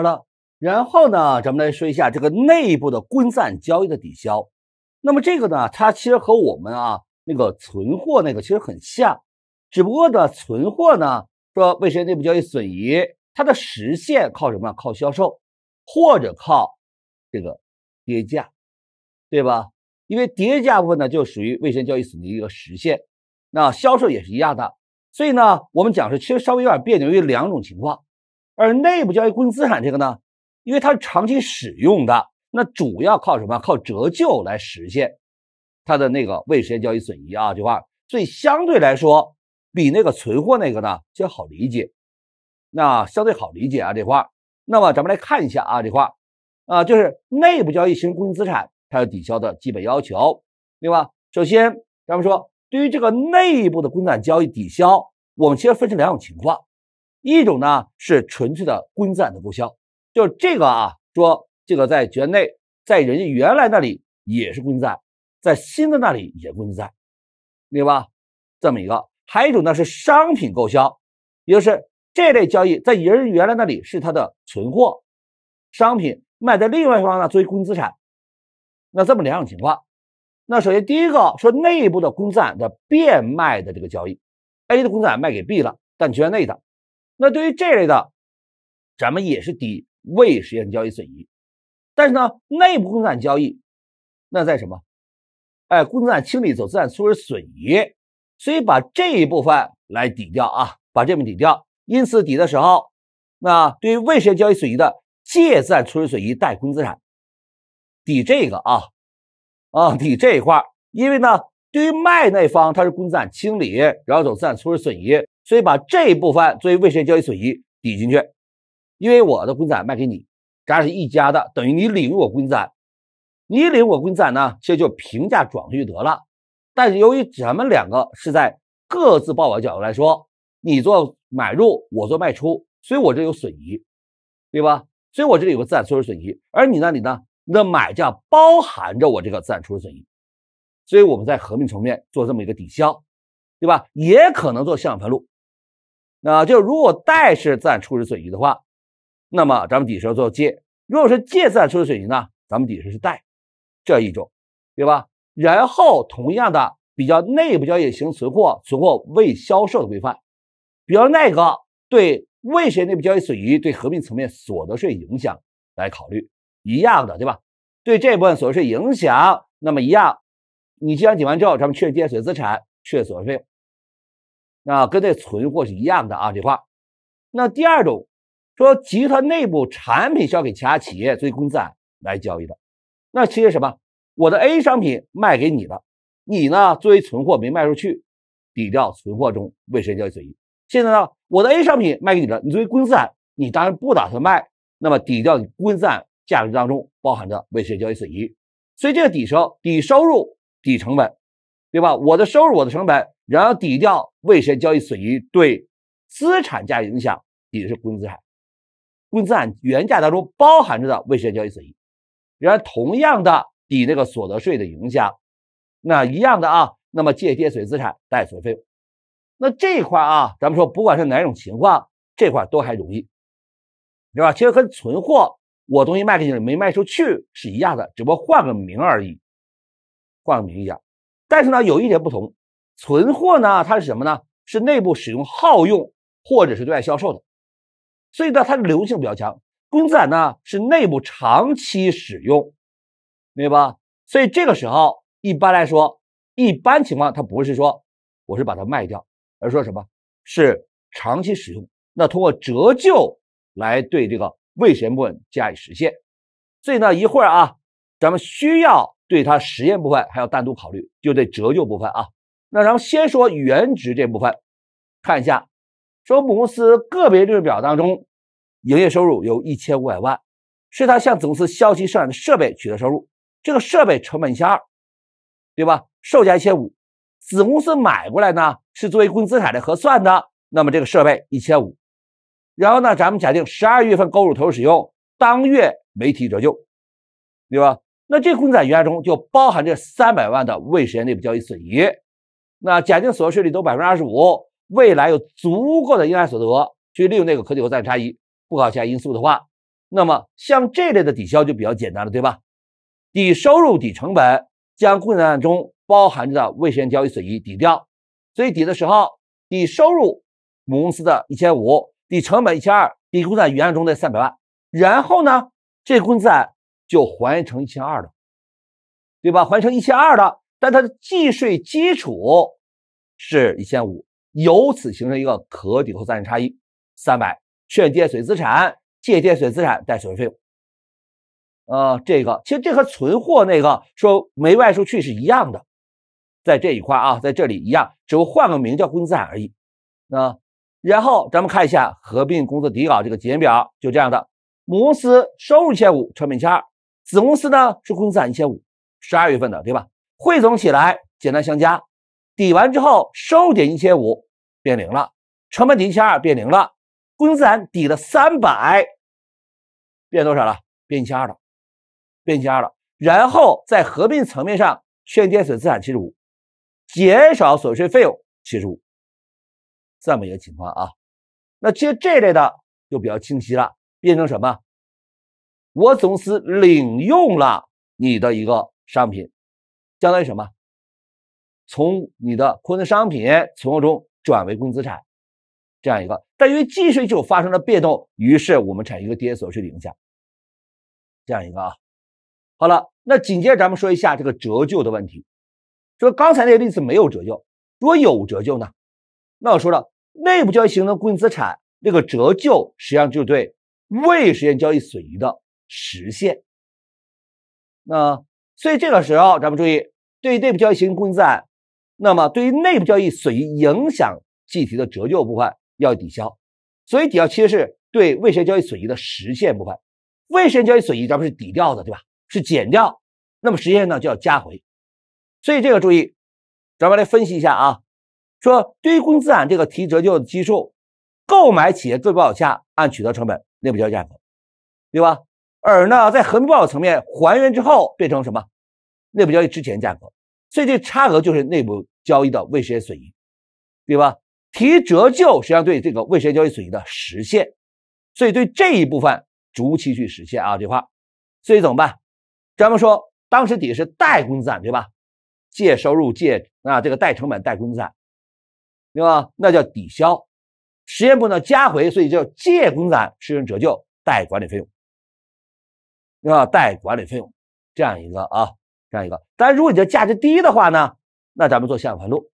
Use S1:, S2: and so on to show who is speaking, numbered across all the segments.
S1: 好了，然后呢，咱们来说一下这个内部的分散交易的抵消。那么这个呢，它其实和我们啊那个存货那个其实很像，只不过呢，存货呢说实现内部交易损益，它的实现靠什么？靠销售或者靠这个跌价，对吧？因为跌价部分呢就属于实现交易损的一个实现，那销售也是一样的。所以呢，我们讲是其实稍微有点别扭，因为两种情况。而内部交易固定资产这个呢，因为它长期使用的，那主要靠什么？靠折旧来实现它的那个未实现交易损益啊，这块，所以相对来说比那个存货那个呢就好理解，那相对好理解啊这块。那么咱们来看一下啊这块，啊就是内部交易型固定资产，它要抵消的基本要求，对吧？首先咱们说，对于这个内部的固定资产交易抵消，我们其实分成两种情况。一种呢是纯粹的公债的购销，就这个啊，说这个在圈内，在人家原来那里也是公债，在新的那里也公债，对吧？这么一个。还有一种呢是商品购销，也就是这类交易在人原来那里是他的存货商品卖在另外一方呢作为公资产。那这么两种情况。那首先第一个说内部的公产的变卖的这个交易，A 的公产卖给 B 了，但圈内的。那对于这类的，咱们也是抵未实现交易损益，但是呢，内部公产交易，那在什么？哎，公允资产清理走资产出置损益，所以把这一部分来抵掉啊，把这部分抵掉。因此抵的时候，那对于未实现交易损益的借资产出置损益贷公资产，抵这个啊，啊，抵这一块，因为呢。对于卖那方，他是公产清理，然后走资产处置损益，所以把这一部分作为未实现交易损益抵进去。因为我的公产卖给你，咱是一家的，等于你领我公产，你领我公债呢，其实就平价转去得了。但是由于咱们两个是在各自报表角度来说，你做买入，我做卖出，所以我这有损益，对吧？所以我这里有个资产处置损益，而你那里呢，那买价包含着我这个资产处置损益。所以我们在合并层面做这么一个抵消，对吧？也可能做相反分录。那就如果贷是然处置损益的话，那么咱们抵消做借；如果是借然处置损益呢，咱们抵消是贷，这一种，对吧？然后同样的比较内部交易型存货、存货未销售的规范，比较那个对未实现内部交易损益对合并层面所得税影响来考虑，一样的，对吧？对这部分所得税影响，那么一样。你既然减完之后，咱们确认递延资产，确认所得税费用，那跟那存货是一样的啊这块。那第二种，说集团内部产品是要给其他企业作为公定资产来交易的，那其实什么？我的 A 商品卖给你的，你呢作为存货没卖出去，抵掉存货中未实现交易损益。现在呢，我的 A 商品卖给你了，你作为公定资产，你当然不打算卖，那么抵掉你公资产价值当中包含的未实现交易损益，所以这个抵收抵收入。抵成本，对吧？我的收入，我的成本，然后抵掉未实现交易损益对资产价影响，抵的是固定资产，固定资产原价当中包含着的未实现交易损益。然后同样的抵那个所得税的影响，那一样的啊。那么借跌损资产，贷损费用。那这一块啊，咱们说不管是哪种情况，这块都还容易，对吧？其实跟存货我东西卖给你了没卖出去是一样的，只不过换个名而已。放的名义上，但是呢，有一点不同，存货呢，它是什么呢？是内部使用、耗用或者是对外销售的，所以呢，它的流动性比较强。公资产呢，是内部长期使用，明白吧？所以这个时候一般来说，一般情况它不是说我是把它卖掉，而说什么？是长期使用，那通过折旧来对这个现部分加以实现？所以呢，一会儿啊，咱们需要。对它实验部分还要单独考虑，就对折旧部分啊。那然后先说原值这部分，看一下，说母公司个别利润表当中，营业收入有一千五百万，是他向子公司销售生产的设备取得收入。这个设备成本一千二，对吧？售价一千五，子公司买过来呢是作为固定资产来核算的。那么这个设备一千五，然后呢，咱们假定十二月份购入投入使用，当月没提折旧，对吧？那这固定资产原账中就包含这三百万的未实现内部交易损益，那假定所得税率都百分之二十五，未来有足够的应纳所得去利用那个可抵扣暂差异，不考其他因素的话，那么像这类的抵消就比较简单了，对吧？抵收入抵成本，将困难中包含着的未实现交易损益抵掉，所以抵的时候，抵收入母公司的一千五，抵成本一千二，抵扣在原账中的三百万，然后呢，这固定就还成一千二的，对吧？还成一千二的，但它的计税基础是一千五，由此形成一个可抵扣暂时差异三百，确认递资产，借电损资产，带税费用。呃，这个其实这和存货那个说没外出去是一样的，在这一块啊，在这里一样，只不过换个名叫固定资产而已啊。然后咱们看一下合并工作底稿这个节点表，就这样的，母公司收入一千五，成本一千二。子公司呢是工资款一千五，十二月份的对吧？汇总起来简单相加，抵完之后收入减一千五变零了，成本抵一千二变零了，工资产抵了三百，变多少了？变一千二了，变一千二了。然后在合并层面上确认损资产七十五，减少所税费用七十五，这么一个情况啊。那其实这类的就比较清晰了，变成什么？我总是领用了你的一个商品，相当于什么？从你的库存商品存货中转为固定资产，这样一个，但因为计税就发生了变动，于是我们产生一个跌所得税的影响，这样一个。啊。好了，那紧接着咱们说一下这个折旧的问题。说刚才那个例子没有折旧，如果有折旧呢？那我说了，内部交易形成的固定资产那个折旧，实际上就对未实现交易损益的。实现，那所以这个时候咱们注意，对于内部交易型固资产，那么对于内部交易损益影响计提的折旧部分要抵消，所以抵消其实是对未实现交易损益的实现部分，未实现交易损益咱们是抵掉的，对吧？是减掉，那么实现呢就要加回，所以这个注意，咱们来分析一下啊，说对于公资这个提折旧的基数，购买企业自保价按取得成本内部交易价，格，对吧？而呢，在合并报表层面还原之后，变成什么？内部交易之前价格，所以这差额就是内部交易的未实现损益，对吧？提折旧实际上对这个未实现交易损益的实现，所以对这一部分逐期去实现啊这块，所以怎么办？咱们说当时抵的是代工资产，对吧？借收入借啊这个贷成本代工资产，对吧？那叫抵消，实现部呢加回，所以叫借工资产实认折旧贷管理费用。要带管理费用这样一个啊，这样一个。但如果你的价值低的话呢，那咱们做项目分路，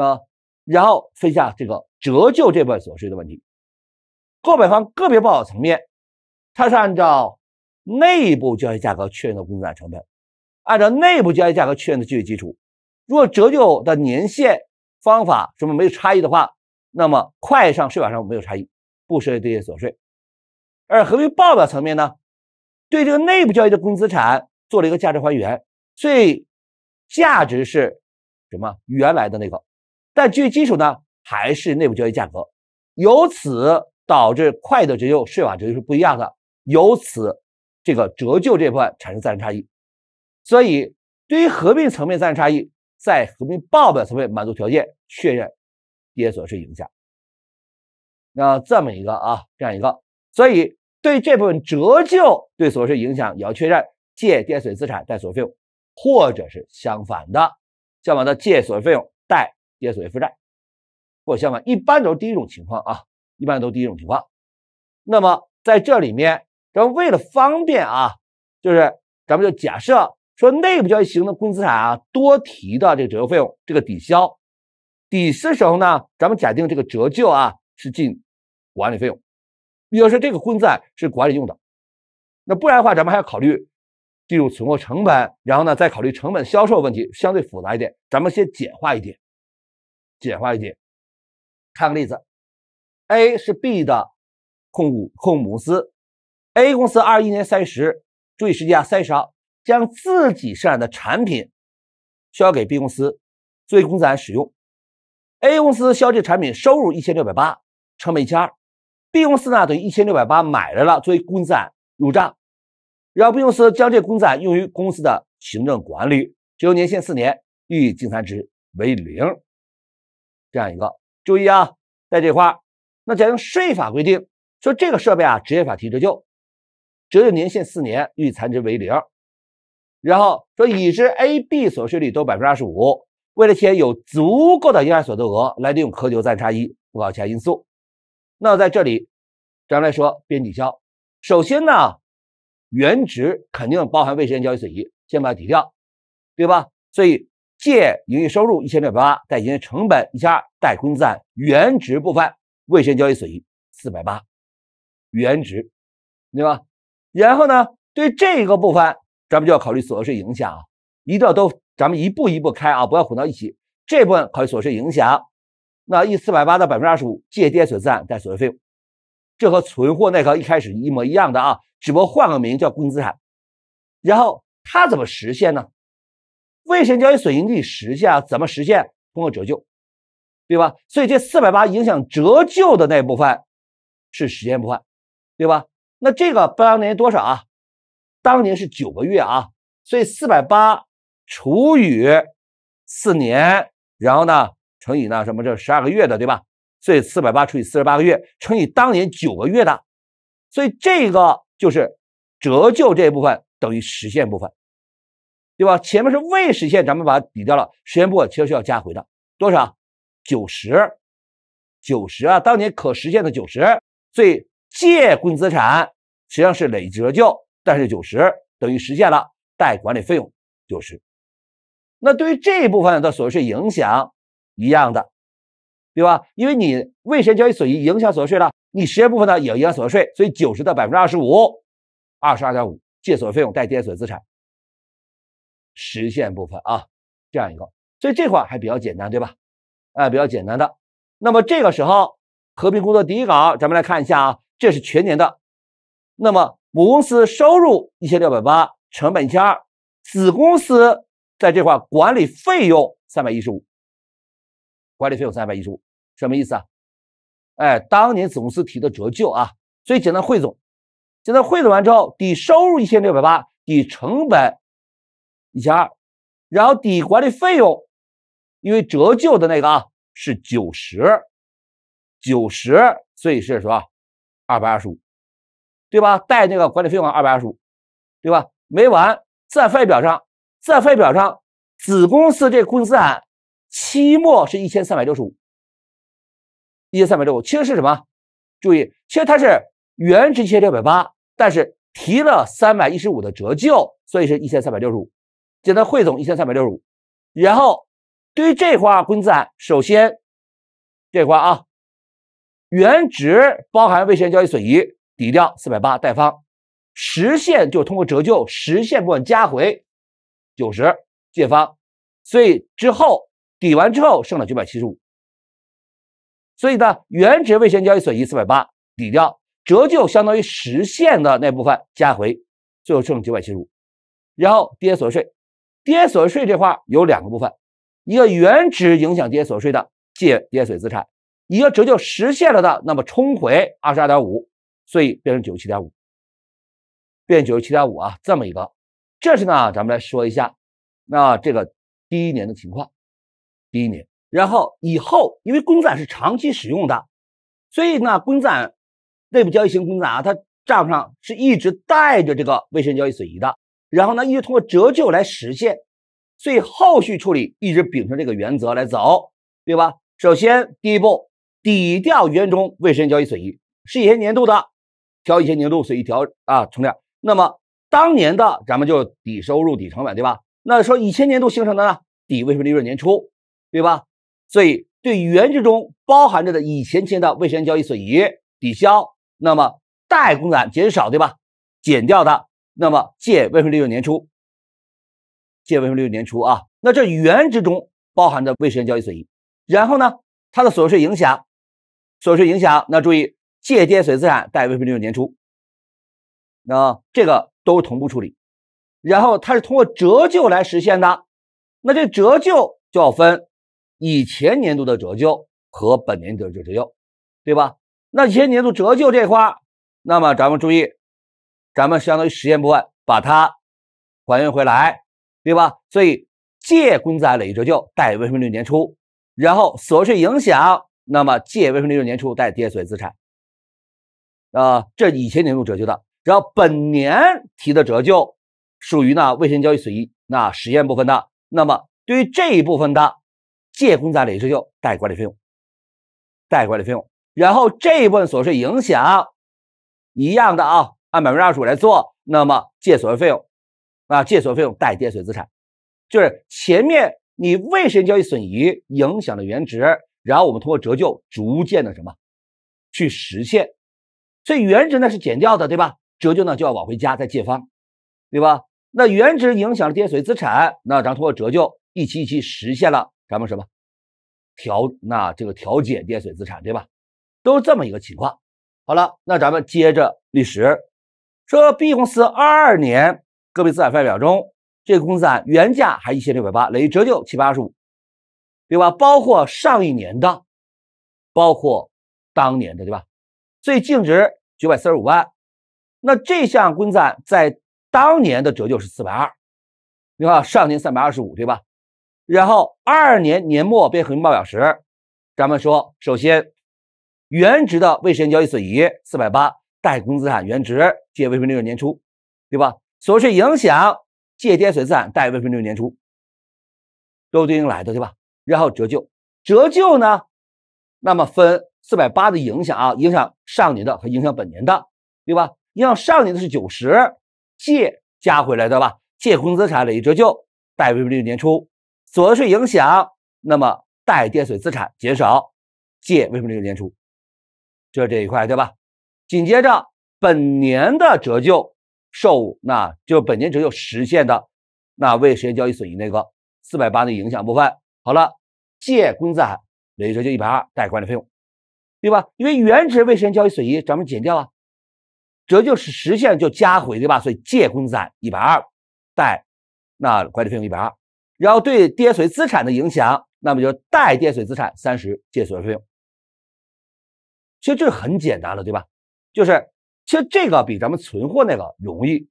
S1: 啊，然后分下这个折旧这部分所税的问题，购买方个别报表层面，它是按照内部交易价格确认的公转成本，按照内部交易价格确认的具体基础。如果折旧的年限方法什么没有差异的话，那么会计上、税法上没有差异，不涉及这些所税。而合并报表层面呢？对这个内部交易的公资产做了一个价值还原，所以价值是，什么原来的那个，但据基础呢还是内部交易价格，由此导致快的折旧税法折旧是不一样的，由此这个折旧这部分产生暂时差异，所以对于合并层面暂时差异，在合并报表层面满足条件确认跌损是影响，那这么一个啊这样一个，所以。对这部分折旧对所得税影响也要确认，借电损资产，贷所得费用，或者是相反的，相反的借所得费用，贷跌损负债，或相反，一般都是第一种情况啊，一般都是第一种情况。那么在这里面，咱们为了方便啊，就是咱们就假设说内部交易型的公资产啊多提的这个折旧费用这个抵消，抵消的时候呢，咱们假定这个折旧啊是进管理费用。比如说，这个公债是管理用的，那不然的话，咱们还要考虑进入存货成本，然后呢，再考虑成本销售问题，相对复杂一点。咱们先简化一点，简化一点。看个例子，A 是 B 的控股控股公司，A 公司二一年三月十，注意时间啊，三月十号，将自己生产的产品销给 B 公司，作为公司来使用。A 公司销售产品收入一千六百八，成本一千二。B 公司呢，于一千六百八买来了，作为公债入账，然后 B 公司将这公债用于公司的行政管理，只有年限四年，预计净残值为零，这样一个注意啊，在这块那讲用税法规定，说这个设备啊，职业法提折旧，折旧年限四年，预残值为零，然后说已知 A、B 所税率都百分之二十五，为了企业有足够的应纳所得额来利用可久扣暂差一不搞其他因素。那在这里，咱们来说，边抵消。首先呢，原值肯定包含未实现交易损益，先把它抵掉，对吧？所以借营业收入一千六百八，贷营业成本一千二，贷工资、原值部分、未实现交易损益四百八，原值，对吧？然后呢，对这个部分，咱们就要考虑所得税影响啊，一定要都咱们一步一步开啊，不要混到一起。这部分考虑所得税影响。那一四百八的百分之二十五借跌损资产带损益费用，这和存货那个一开始一模一样的啊，只不过换个名叫固定资产。然后它怎么实现呢？未实现交易损益实现啊？怎么实现？通过折旧，对吧？所以这四百八影响折旧的那部分是实现部分，对吧？那这个当年多少啊？当年是九个月啊，所以四百八除以四年，然后呢？乘以呢？什么？这十二个月的，对吧？所以四百八除以四十八个月，乘以当年九个月的，所以这个就是折旧这一部分等于实现部分，对吧？前面是未实现，咱们把它抵掉了，实现部分其实要加回的多少？九十，九十啊！当年可实现的九十，所以借固定资产实际上是累折旧，但是九十等于实现了，贷管理费用九十。那对于这一部分的所得税影响？一样的，对吧？因为你未实现交易损益影响所得税了，你实现部分呢也影响所得税，所以九十的百分之二十五，二十二点五借所得费用，贷跌损所得资产，实现部分啊，这样一个，所以这块还比较简单，对吧？哎，比较简单的。那么这个时候合并工作第一稿，咱们来看一下啊，这是全年的，那么母公司收入一千六百八，成本一千二，子公司在这块管理费用三百一十五。管理费用三百一十五，什么意思啊？哎，当年子公司提的折旧啊，所以简单汇总，简单汇总完之后，抵收入一千六百八，抵成本一千二，然后抵管理费用，因为折旧的那个啊是九十，九十，所以是是吧，二百二十五，对吧？带那个管理费用二百二十五，对吧？没完，在费表上，在费表上，子公司这固定资产。期末是一千三百六十五，一千三百六十五，其实是什么？注意，其实它是原值一千六百八，但是提了三百一十五的折旧，所以是一千三百六十五。简单汇总一千三百六十五。然后对于这块固定资产，首先这块啊，原值包含未实现交易损益，抵掉四百八，贷方；实现就通过折旧实现部分加回九十，借方。所以之后。抵完之后剩了九百七十五，所以呢，原值未先现交易损益四百八抵掉，折旧相当于实现的那部分加回，最后剩九百七十五。然后跌所得税，跌所得税这块有两个部分，一个原值影响跌所得税的借跌损资产，一个折旧实现了的，那么冲回二十二点五，所以变成九十七点五，变九十七点五啊，这么一个。这是呢，咱们来说一下那这个第一年的情况。第一年，然后以后，因为公债是长期使用的，所以呢，公债内部交易型公债啊，它账上是一直带着这个未现交易损益的，然后呢，一直通过折旧来实现，所以后续处理一直秉承这个原则来走，对吧？首先第一步，抵掉原中未现交易损益，是以前年度的调以前年度损益调啊冲量，那么当年的咱们就抵收入抵成本，对吧？那说以前年度形成的呢，抵未审利润年初。对吧？所以对原值中包含着的以前签的未实现交易损益抵消，那么贷公款减少，对吧？减掉它，那么借未分利润年初，借未分利润年初啊。那这原值中包含着未实现交易损益，然后呢，它的所得税影响，所得税影响，那注意借跌损资产，贷未分利润年初那这个都是同步处理。然后它是通过折旧来实现的，那这折旧就要分。以前年度的折旧和本年折旧折旧，对吧？那前年度折旧这块，那么咱们注意，咱们相当于实验部分把它还原回来，对吧？所以借公债累计折旧，贷未分配利年初，然后所得税影响，那么借未分配利年初，贷跌损资产。啊，这以前年度折旧的，然后本年提的折旧，属于呢未现交易损益，那实验部分的。那么对于这一部分的。借公债累计折旧，贷管理费用，贷管理费用，然后这一部分所税影响一样的啊，按百分之二十五来做，那么借所有税费用，啊，借所有税费用贷跌损资产，就是前面你未实现交易损益影响的原值，然后我们通过折旧逐渐的什么去实现，所以原值呢是减掉的，对吧？折旧呢就要往回加，再借方，对吧？那原值影响了跌损资产，那咱通过折旧一期一期实现了。咱们什么调那这个调节电水资产对吧？都是这么一个情况。好了，那咱们接着历史说，B 公司二二年个别资产发表中，这个公资产原价还一千六百八，累计折旧七八二十五，对吧？包括上一年的，包括当年的，对吧？所以净值九百四十五万。那这项公资产在当年的折旧是四百二，你看上年三百二十五，对吧？然后二二年年末变合并报表时，咱们说，首先原值的未实现交易损益四百八，贷工资资产原值借未分利润年初，对吧？所得税影响借跌损资产贷未分利润年初，都对应来的对吧？然后折旧，折旧呢，那么分四百八的影响啊，影响上年的和影响本年的，对吧？影响上年的是九十，借加回来的吧？借工资资产累计折旧贷未分利润年初。所得税影响，那么带电损资产减少，借为什么这个年初？就是这一块对吧？紧接着本年的折旧受，那就本年折旧实现的，那未实现交易损益那个四百八的影响部分，好了，借公资、累计折旧一百二，贷管理费用，对吧？因为原值未实现交易损益，咱们减掉啊，折旧是实现就加回对吧？所以借公资、一百二，贷那管理费用一百二。然后对跌损资产的影响，那么就贷跌损资产三十，借损费用。其实这是很简单的，对吧？就是其实这个比咱们存货那个容易，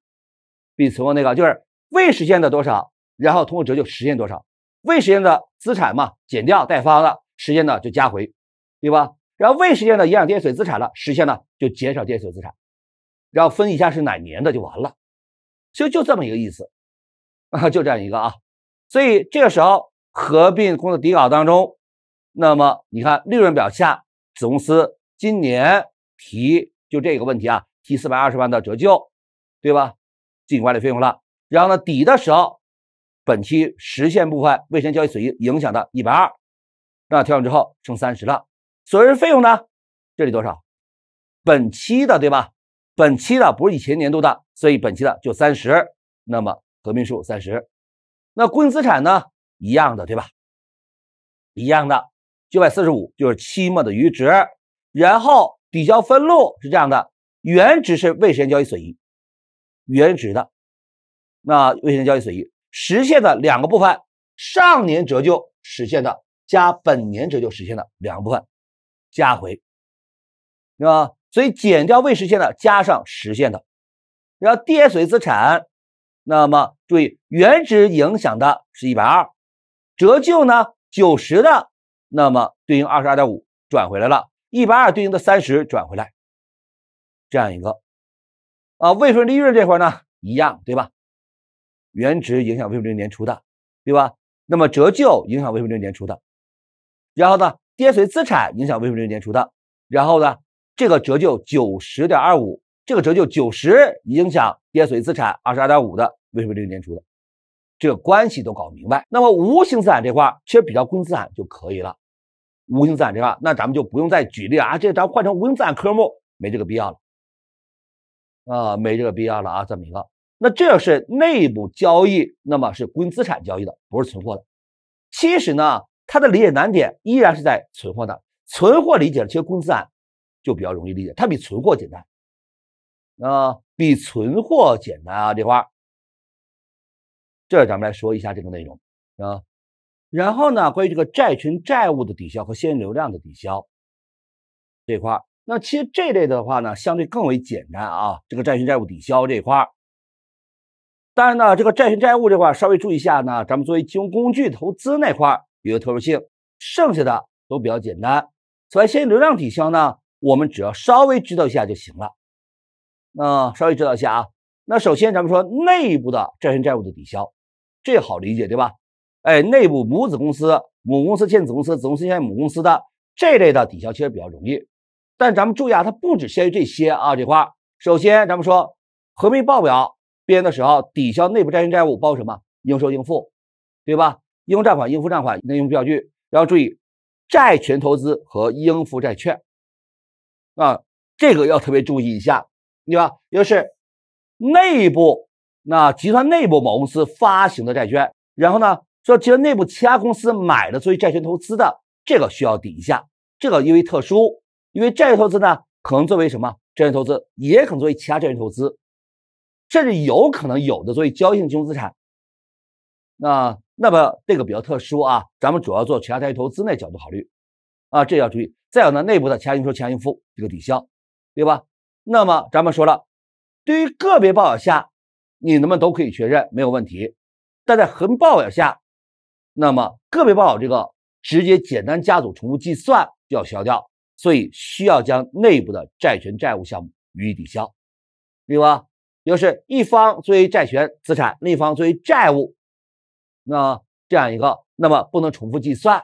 S1: 比存货那个就是未实现的多少，然后通过折旧实现多少，未实现的资产嘛，减掉贷方的实现的就加回，对吧？然后未实现的影响跌损资产了，实现的就减少跌损资产，然后分一下是哪年的就完了。其实就这么一个意思啊，就这样一个啊。所以这个时候合并工作底稿当中，那么你看利润表下子公司今年提就这个问题啊，提四百二十万的折旧，对吧？进行管理费用了。然后呢，抵的时候本期实现部分未现交易损益影响的一百二，那调整之后剩三十了。损失费用呢，这里多少？本期的对吧？本期的不是以前年度的，所以本期的就三十。那么合并数三十。那固定资产呢？一样的，对吧？一样的，九百四十五就是期末的余值，然后抵消分录是这样的：原值是未实现交易损益，原值的，那未实现交易损益实现的两个部分，上年折旧实现的加本年折旧实现的两个部分，加回，对吧？所以减掉未实现的，加上实现的，然后跌损资产，那么。注意原值影响的是一百二，折旧呢九十的，那么对应二十二点五转回来了，一百二对应的三十转回来，这样一个，啊未分利润这块呢一样对吧？原值影响未分利润年初的对吧？那么折旧影响未分利润年初的，然后呢跌损资产影响未分利润年初的，然后呢这个折旧九十点二五，这个折旧九十影响跌损资产二十二点五的。为什么这个年初的这个关系都搞明白？那么无形资产这块其实比较固定资产就可以了。无形资产这块那咱们就不用再举例啊，这咱换成无形资产科目，没这个必要了啊，没这个必要了啊，这么一个。那这是内部交易，那么是固定资产交易的，不是存货的。其实呢，它的理解难点依然是在存货的。存货理解了，其实固定资产就比较容易理解，它比存货简单啊，比存货简单啊，这块儿。这咱们来说一下这个内容啊，然后呢，关于这个债权债务的抵消和现金流量的抵消这块儿，那其实这类的话呢，相对更为简单啊。这个债权债务抵消这一块儿，当然呢，这个债权债务这块稍微注意一下呢，咱们作为金融工具投资那块儿有个特殊性，剩下的都比较简单。此外，现金流量抵消呢，我们只要稍微知道一下就行了。那稍微知道一下啊，那首先咱们说内部的债权债务的抵消。最好理解对吧？哎，内部母子公司，母公司欠子公司，子公司欠母公司的这类的抵消其实比较容易。但咱们注意啊，它不只限于这些啊这块。首先，咱们说合并报表编的时候，抵消内部债权债务包括什么？应收应付，对吧？应收账款、应付账款、应部票据。然后注意债权投资和应付债券啊，这个要特别注意一下，对吧？就是内部。那集团内部某公司发行的债券，然后呢，说集团内部其他公司买的作为债权投资的，这个需要抵一下。这个因为特殊，因为债券投资呢，可能作为什么债券投资，也可能作为其他债券投资，甚至有可能有的作为交易性金融资产。那那么这个比较特殊啊，咱们主要做其他债券投资那角度考虑啊，这要注意。再有呢，内部的其他应收、其他应付这个抵消，对吧？那么咱们说了，对于个别报表下。你能不能都可以确认没有问题？但在横报表下，那么个别报表这个直接简单加组重复计算就要消掉，所以需要将内部的债权债务项目予以抵消，对吧？要又是一方作为债权资产，另一方作为债务，那这样一个，那么不能重复计算，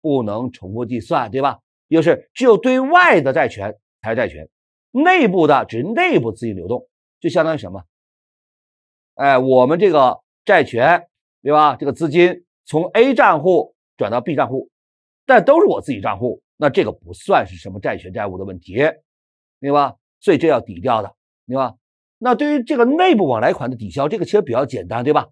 S1: 不能重复计算，对吧？又是只有对外的债权才是债权，内部的只是内部资金流动，就相当于什么？哎，我们这个债权，对吧？这个资金从 A 账户转到 B 账户，但都是我自己账户，那这个不算是什么债权债务的问题，对吧？所以这要抵掉的，对吧？那对于这个内部往来款的抵消，这个其实比较简单，对吧？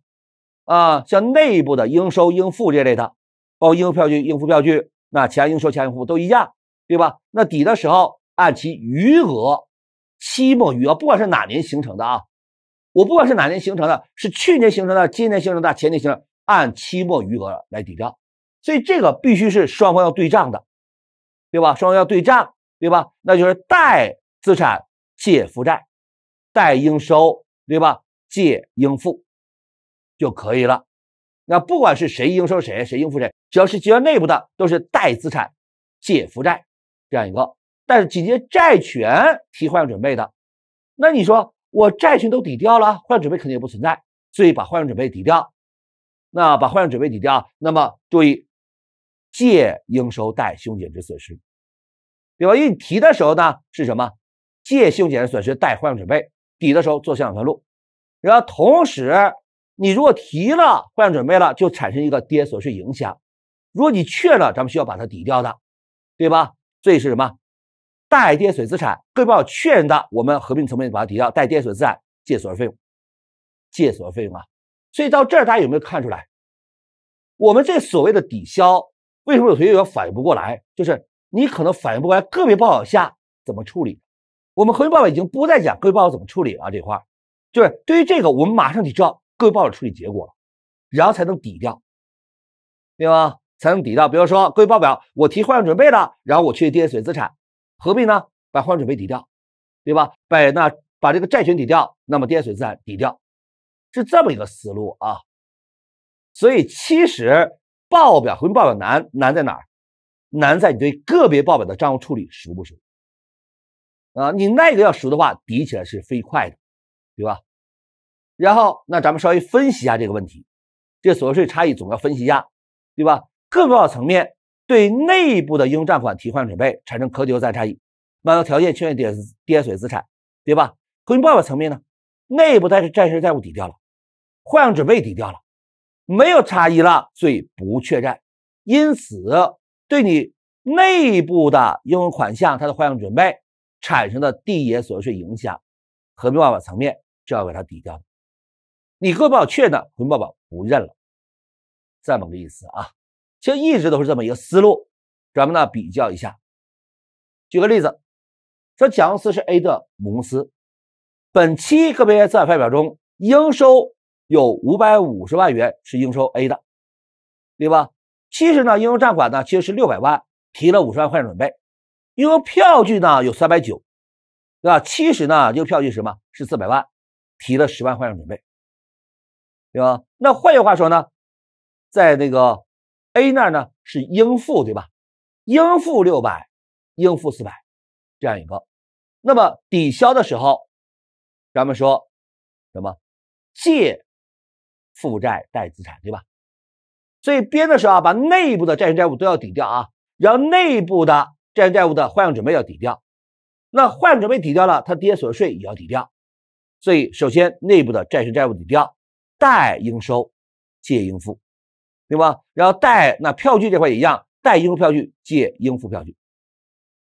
S1: 啊，像内部的应收应付这类的，包括应收票据、应付票据，那其他应收、其他应付都一样，对吧？那抵的时候按其余额，期末余额，不管是哪年形成的啊。我不管是哪年形成的，是去年形成的、今年形成的、前年形成按期末余额来抵账。所以这个必须是双方要对账的，对吧？双方要对账，对吧？那就是贷资产借负债，贷应收，对吧？借应付就可以了。那不管是谁应收谁，谁应付谁，只要是集团内部的，都是贷资产借负债这样一个。但是，紧接债权替换准备的，那你说？我债权都抵掉了，坏账准备肯定也不存在，所以把坏账准备抵掉。那把坏账准备抵掉，那么注意借应收贷凶减值损失。比如你提的时候呢，是什么借信用减值损失，贷坏账准备。抵的时候做相反分录。然后同时，你如果提了坏账准备了，就产生一个跌损失影响。如果你确了，咱们需要把它抵掉的，对吧？所以是什么？带跌损资产，各位报友确认的，我们合并层面把它抵掉。带跌损资产借损费用，借损费用啊。所以到这儿，大家有没有看出来？我们这所谓的抵消，为什么有同学要反应不过来？就是你可能反应不过来，个别报表下怎么处理？我们合并报表已经不再讲各位报表怎么处理啊这块就是对于这个，我们马上就知道各位报表处理结果了，然后才能抵掉，对吗？才能抵掉。比如说各位报表，我提坏账准备了，然后我去跌损资产。何必呢？把换准备抵掉，对吧？把那把这个债权抵掉，那么跌水自然抵掉，是这么一个思路啊。所以其实报表合并报表难难在哪儿？难在你对个别报表的账务处理熟不熟啊？你那个要熟的话，抵起来是飞快的，对吧？然后那咱们稍微分析一下这个问题，这所得税差异总要分析一下，对吧？个报表层面。对内部的应收账款、提换准备产生可抵扣再差异，满足条件确认跌跌损资产，对吧？合并报表层面呢，内部它是债权债务抵掉了，换行准备抵掉了，没有差异了，所以不确认。因此，对你内部的应用款项它的换行准备产生的递延所得税影响，合并报表层面就要给它抵掉你各报表确认，合并报表不认了，这么个意思啊。其实一直都是这么一个思路，咱们呢比较一下，举个例子，说甲公司是 A 的母公司，本期个别资产负债表中应收有五百五十万元是应收 A 的，对吧？其实呢应收账款呢其实是六百万，提了五十万块钱准备，因为票据呢有三百九，对吧？实呢这个票据什么？是四百万，提了十万块钱准备，对吧？那换句话说呢，在那个。A 那呢是应付，对吧？应付六百，应付四百，这样一个。那么抵消的时候，咱们说什么借负债贷资产，对吧？所以编的时候啊，把内部的债权债务都要抵掉啊，然后内部的债权债务的换账准备要抵掉，那换账准备抵掉了，他跌所得税也要抵掉。所以首先内部的债权债务抵掉，贷应收，借应付。对吧？然后贷那票据这块也一样，贷应收票据，借应付票据，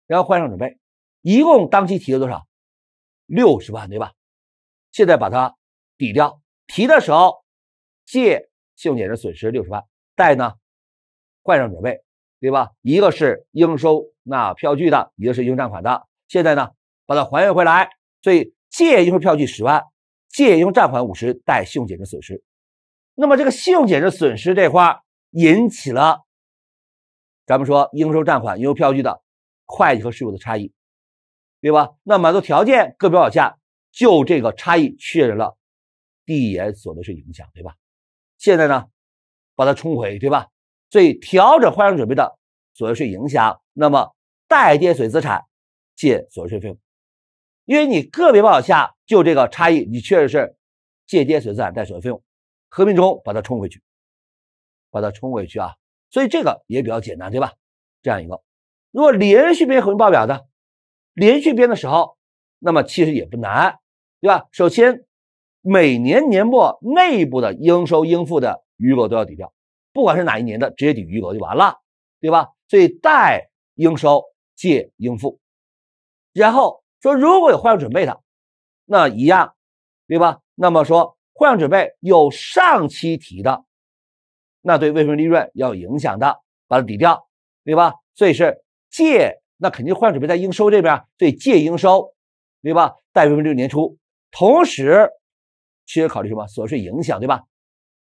S1: 然后换上准备，一共当期提了多少？六十万，对吧？现在把它抵掉，提的时候借信用减值损失六十万，贷呢换上准备，对吧？一个是应收那票据的，一个是应账款的，现在呢把它还原回来，所以借应收票据十万，借应账款五十，贷信用减值损失。那么这个信用减值损失这块引起了，咱们说应收账款、应收票据的会计和税务的差异，对吧？那满足条件个别报价，下就这个差异确认了递延所得税影响，对吧？现在呢把它冲回，对吧？所以调整坏账准备的所得税影响，那么代跌损资产借所得税费用，因为你个别报价下就这个差异，你确实是借跌损资产待所得税费用。合并中把它冲回去，把它冲回去啊，所以这个也比较简单，对吧？这样一个，如果连续编合并报表的，连续编的时候，那么其实也不难，对吧？首先，每年年末内部的应收应付的余额都要抵掉，不管是哪一年的直接抵余额就完了，对吧？所以贷应收借应付，然后说如果有坏账准备的，那一样，对吧？那么说。换样准备有上期提的，那对未分利润要有影响的，把它抵掉，对吧？所以是借，那肯定换样准备在应收这边，对借应收，对吧？贷未分利润年初。同时，需要考虑什么所得税影响，对吧？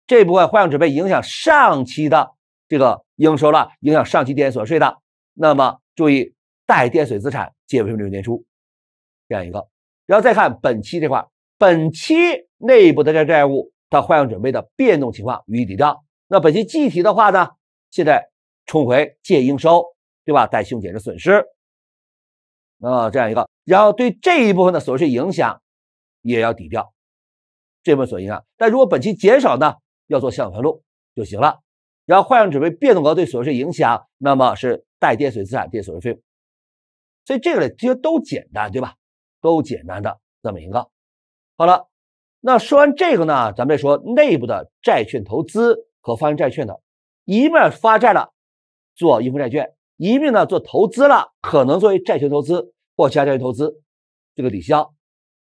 S1: 这部分换样准备影响上期的这个应收了，影响上期电所得税的。那么注意，贷电延所资产，借未分利润年初，这样一个。然后再看本期这块。本期内部的债债务，它坏账准备的变动情况予以抵账。那本期计提的话呢，现在冲回借应收，对吧？贷信用减值损失。啊，这样一个，然后对这一部分的所得税影响也要抵掉这部分所影响。但如果本期减少呢，要做相反分录就行了。然后坏账准备变动额对所得税影响，那么是带跌损资产，跌损税费用。所以这个呢，其实都简单，对吧？都简单的这么一个。好了，那说完这个呢，咱们再说内部的债券投资和发行债券的，一面发债了，做应付债券，一面呢做投资了，可能作为债权投资或其他债权投资，这个抵消，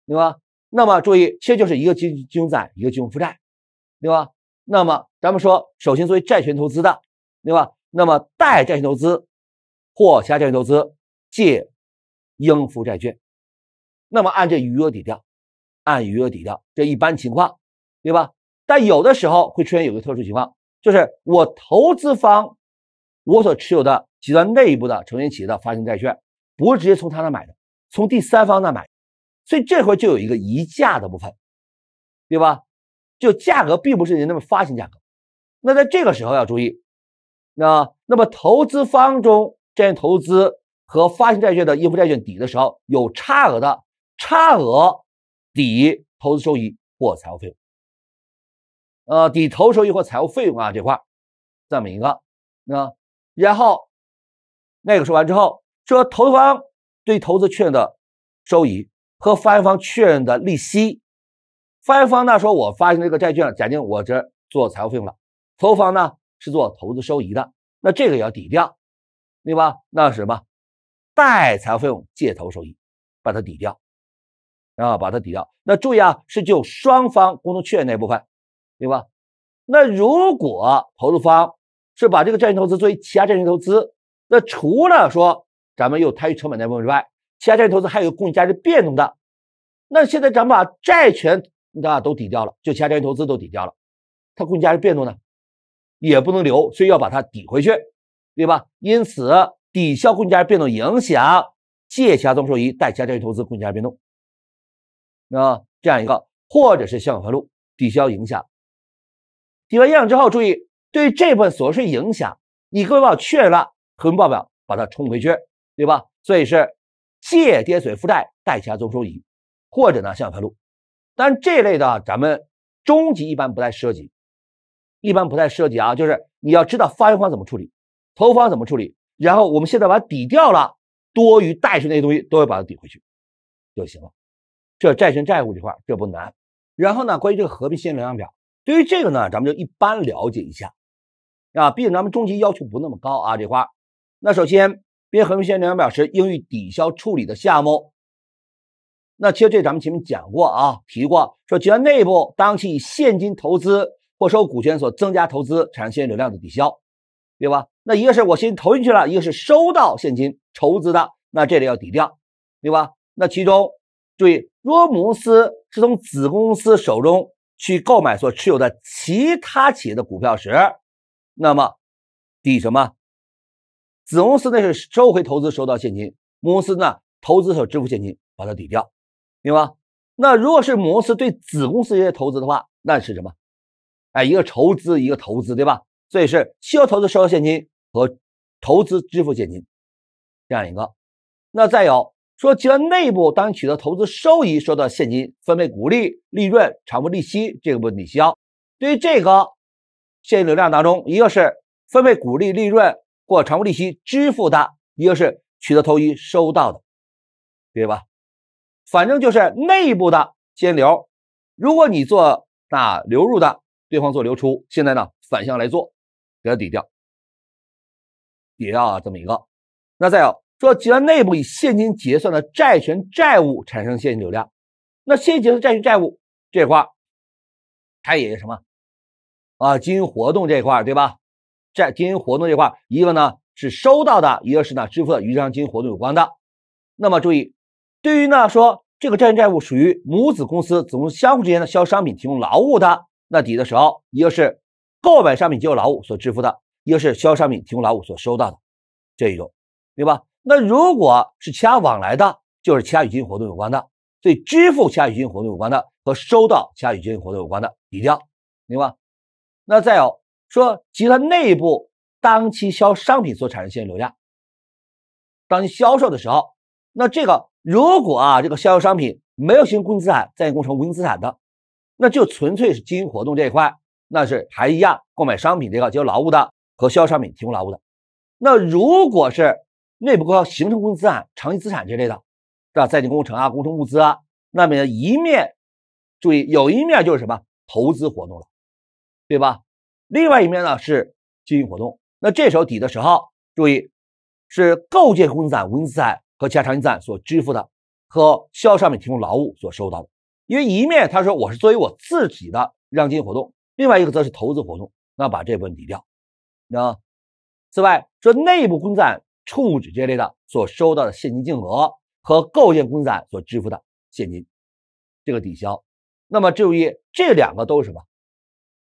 S1: 对吧？那么注意，实就是一个金融金融债，一个金融负债，对吧？那么咱们说，首先作为债权投资的，对吧？那么贷债权投资或其他债券投资借应付债券，那么按这余额抵掉。按余额抵掉，这一般情况，对吧？但有的时候会出现有个特殊情况，就是我投资方，我所持有的集团内部的成员企业的发行债券，不是直接从他那买的，从第三方那买，所以这回就有一个移价的部分，对吧？就价格并不是那么发行价格。那在这个时候要注意，那那么投资方中，券投资和发行债券的应付债券抵的时候有差额的，差额。抵投资收益或财务费用，呃，抵投收益或财务费用啊这块，这么一个，那然后那个说完之后，说投资方对投资确认的收益和发行方确认的利息，发行方呢说我发行这个债券，假定我这做财务费用了，投资方呢是做投资收益的，那这个也要抵掉，对吧？那是什么，贷财务费用借投收益，把它抵掉。啊，把它抵掉。那注意啊，是就双方共同确认那一部分，对吧？那如果投资方是把这个债权投资作为其他债权投资，那除了说咱们有摊余成本那部分之外，其他债权投资还有供允价值变动的。那现在咱们把债权那都抵掉了，就其他债权投资都抵掉了，它供允价值变动呢也不能留，所以要把它抵回去，对吧？因此，抵消供允价值变动影响，借其他收益，贷其他债权投资供允价值变动。那这样一个，或者是向反分录抵消影响，抵完影响之后，注意对这部分所得税影响，你各位报确认了，合并报表把它冲回去，对吧？所以是借跌损负债，贷他总收益，或者呢向反分录。但这类的咱们中级一般不太涉及，一般不太涉及啊，就是你要知道发行方怎么处理，投方怎么处理，然后我们现在把它抵掉了，多余贷出那些东西都要把它抵回去就行了。这债权债务这块这不难，然后呢，关于这个合并现金流量表，对于这个呢，咱们就一般了解一下，啊，毕竟咱们中级要求不那么高啊这块那首先编合并现金流量表时应予抵消处理的项目，那其实这咱们前面讲过啊，提过说集团内部当期以现金投资或收股权所增加投资产生现金流量的抵消，对吧？那一个是我先投进去了，一个是收到现金筹资的，那这里要抵掉，对吧？那其中。注意，若母公司是从子公司手中去购买所持有的其他企业的股票时，那么抵什么？子公司那是收回投资收到现金，母公司呢投资所支付现金把它抵掉，明白吗？那如果是母公司对子公司这些投资的话，那是什么？哎，一个筹资，一个投资，对吧？所以是需要投资收到现金和投资支付现金，这样一个。那再有。说集团内部，当你取得投资收益，收到现金分配股利、利润、偿付利息这个问题需要。对于这个现金流量当中，一个是分配股利、利润或偿付利息支付的，一个是取得投资收到的，对吧？反正就是内部的现金流。如果你做那流入的，对方做流出，现在呢反向来做，给它抵掉，也要这么一个。那再有。说集团内部以现金结算的债权债务产生现金流量，那现金结算债权债务这块，它也是什么啊？经营活动这块对吧？债经营活动这块，一个呢是收到的，一个是呢支付的，与这项经营活动有关的。那么注意，对于呢说这个债权债务属于母子公司、子公司相互之间的销商品、提供劳务的，那抵的时候，一个是购买商品、提有劳务所支付的，一个是销商品、提供劳务所收到的，这一种，对吧？那如果是其他往来的，就是其他与经营活动有关的；所以支付其他与经营活动有关的和收到其他与经营活动有关的一样，明白？那再有说集团内部当期销商品所产生现金流量，当期销售的时候，那这个如果啊这个销售商品没有形成固定资产、在建工程、无形资产的，那就纯粹是经营活动这一块，那是还一样，购买商品这个就劳务的和销售商品提供劳务的。那如果是内部造形成固定资产、长期资产之类的，是吧？在建工程啊，工程物资啊，那么一面注意有一面就是什么投资活动了，对吧？另外一面呢是经营活动。那这时候抵的时候注意是构建固定资产、无形资产和其他长期资产所支付的和向上面提供劳务所收到的，因为一面他说我是作为我自己的让经营活动，另外一个则是投资活动，那把这部分抵掉啊。此外说内部工程。处置这类的所收到的现金净额和构建公资案所支付的现金，这个抵消。那么注意这两个都是什么？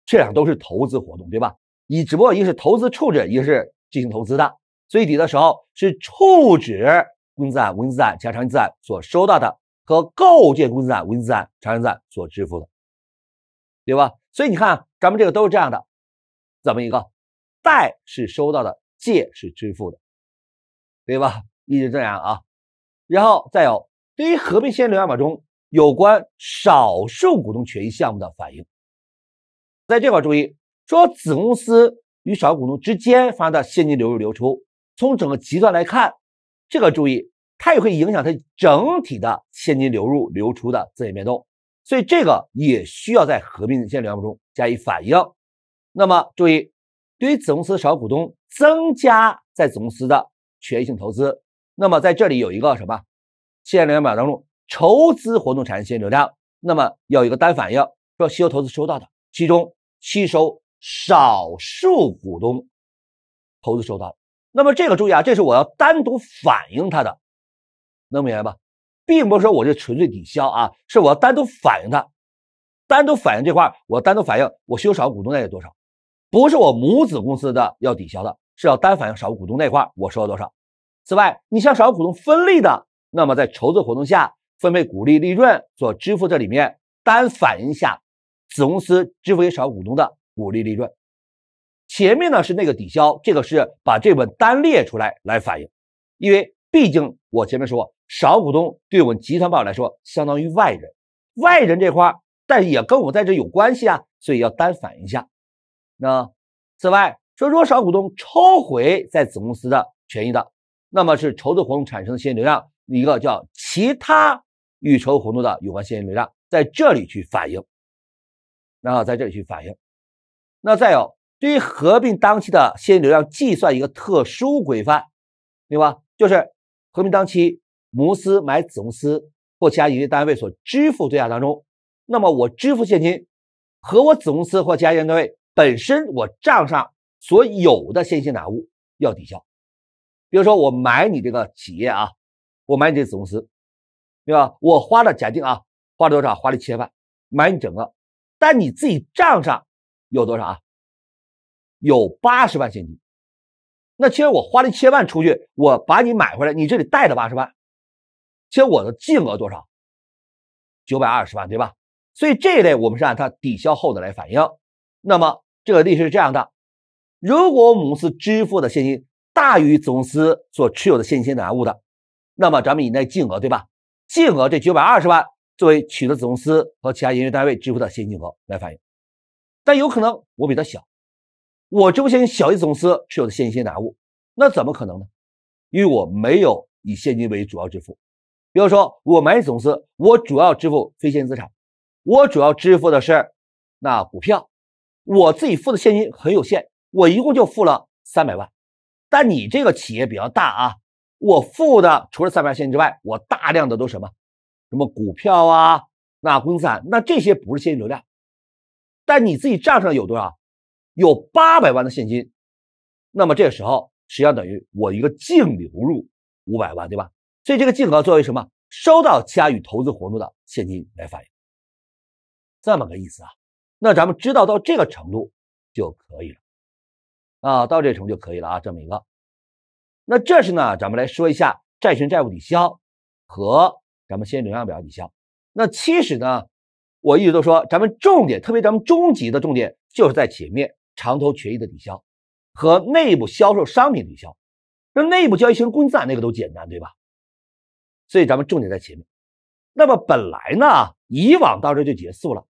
S1: 这两个都是投资活动，对吧？你只不过一个是投资处置，一个是进行投资的。最抵的时候是处置司资无形资其加长期资产所收到的和构建工资无形资案、长期资产所支付的，对吧？所以你看，咱们这个都是这样的，怎么一个贷是收到的，借是支付的。对吧？一直这样啊，然后再有，对于合并现金流表中有关少数股东权益项目的反应，在这块注意，说子公司与少股东之间发生的现金流入流出，从整个极端来看，这个注意，它也会影响它整体的现金流入流出的增减变动，所以这个也需要在合并现金流表中加以反映。那么注意，对于子公司少股东增加在子公司的。权益性投资，那么在这里有一个什么现金流量表当中，筹资活动产生现金流量，那么有一个单反应，说吸收投资收到的，其中吸收少数股东投资收到的，那么这个注意啊，这是我要单独反映它的，能明白吧？并不是说我这纯粹抵消啊，是我要单独反映它，单独反映这块我单独反映我吸收少股东那有多少，不是我母子公司的要抵消的，是要单反映少股东那块我收到多少。此外，你向少股东分利的，那么在筹资活动下分配股利利润所支付这里面单反映一下子公司支付给少股东的股利利润。前面呢是那个抵消，这个是把这本单列出来来反映，因为毕竟我前面说少股东对我们集团报表来说相当于外人，外人这块但也跟我在这有关系啊，所以要单反映一下。那此外，说果少股东抽回在子公司的权益的。那么是筹资活动产生的现金流量，一个叫其他预筹活动的有关现金流量，在这里去反映，然后在这里去反映。那再有，对于合并当期的现金流量计算一个特殊规范，对吧？就是合并当期母公司买子公司或其他营业单位所支付对价当中，那么我支付现金和我子公司或其他营业单位本身我账上所有的现金拿物要抵消。比如说我买你这个企业啊，我买你这子公司，对吧？我花了假定啊，花了多少？花了七万，买你整个，但你自己账上有多少啊？有八十万现金。那其实我花了千万出去，我把你买回来，你这里贷了八十万。其实我的净额多少？九百二十万，对吧？所以这一类我们是按它抵消后的来反映。那么这个例是这样的：如果我们公司支付的现金。大于子公司所持有的现金性财物的，那么咱们以内净额对吧？净额这九百二十万作为取得子公司和其他营业单位支付的现金额来反映。但有可能我比他小，我支付现金小于子公司持有的现金性价物，那怎么可能呢？因为我没有以现金为主要支付。比如说，我买总公司，我主要支付非现金资产，我主要支付的是那股票，我自己付的现金很有限，我一共就付了三百万。但你这个企业比较大啊，我付的除了三万现金之外，我大量的都什么，什么股票啊，那公三，那这些不是现金流量。但你自己账上有多少？有八百万的现金，那么这个时候实际上等于我一个净流入五百万，对吧？所以这个金额作为什么收到他与投资活动的现金来反映，这么个意思啊。那咱们知道到这个程度就可以了。啊，到这层就可以了啊，这么一个。那这是呢，咱们来说一下债权债务抵消和咱们现金流量表抵消。那其实呢，我一直都说，咱们重点，特别咱们中级的重点，就是在前面长投权益的抵消和内部销售商品抵消。那内部交易型公债那个都简单，对吧？所以咱们重点在前面。那么本来呢，以往到这就结束了，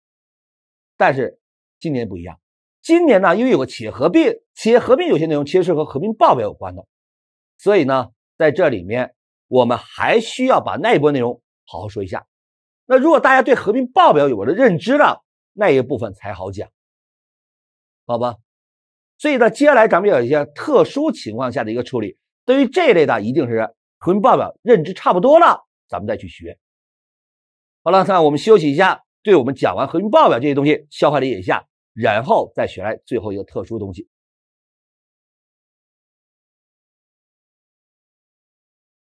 S1: 但是今年不一样。今年呢，因为有个企业合并，企业合并有些内容其实是和合并报表有关的，所以呢，在这里面我们还需要把那一波内容好好说一下。那如果大家对合并报表有了认知了，那一部分才好讲，好吧？所以呢，接下来咱们有一些特殊情况下的一个处理，对于这一类的，一定是合并报表认知差不多了，咱们再去学。好了，那我们休息一下，对我们讲完合并报表这些东西，消化理解一下。然后再选来最后一个特殊东西。